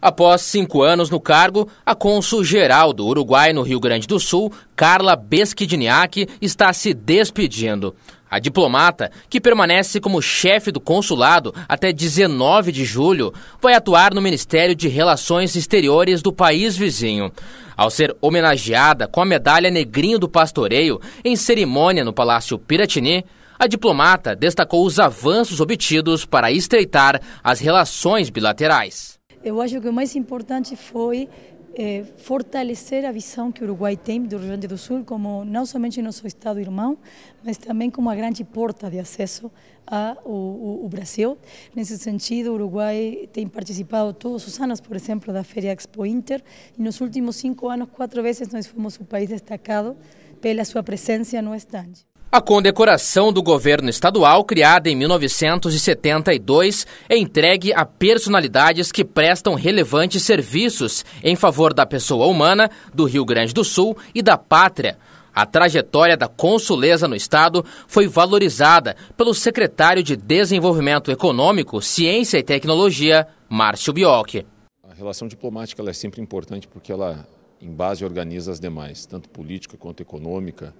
Após cinco anos no cargo, a cônsul-geral do Uruguai no Rio Grande do Sul, Carla Besquidniak, está se despedindo. A diplomata, que permanece como chefe do consulado até 19 de julho, vai atuar no Ministério de Relações Exteriores do país vizinho. Ao ser homenageada com a medalha Negrinho do Pastoreio em cerimônia no Palácio Piratini, a diplomata destacou os avanços obtidos para estreitar as relações bilaterais. Eu acho que o mais importante foi é, fortalecer a visão que o Uruguai tem do Rio Grande do Sul como não somente nosso estado irmão, mas também como a grande porta de acesso ao, Brasil. Nesse sentido, o Uruguai tem participado todos os anos, por exemplo, da Feria Expo Inter, e nos últimos cinco anos, quatro vezes, nós fomos o país destacado pela sua presença no estande. A condecoração do governo estadual, criada em 1972, é entregue a personalidades que prestam relevantes serviços em favor da pessoa humana, do Rio Grande do Sul e da pátria. A trajetória da consuleza no Estado foi valorizada pelo secretário de Desenvolvimento Econômico, Ciência e Tecnologia, Márcio Biocchi. A relação diplomática é sempre importante porque ela em base organiza as demais, tanto política quanto econômica.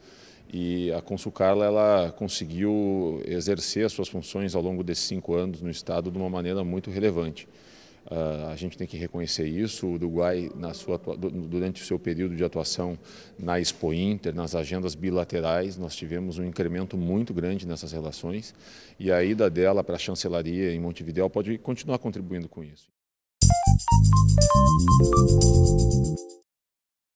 E a Consul Carla ela conseguiu exercer as suas funções ao longo desses cinco anos no Estado de uma maneira muito relevante. Uh, a gente tem que reconhecer isso. O Uruguai, sua, durante o seu período de atuação na Expo Inter, nas agendas bilaterais, nós tivemos um incremento muito grande nessas relações. E a ida dela para a chancelaria em Montevideo pode continuar contribuindo com isso.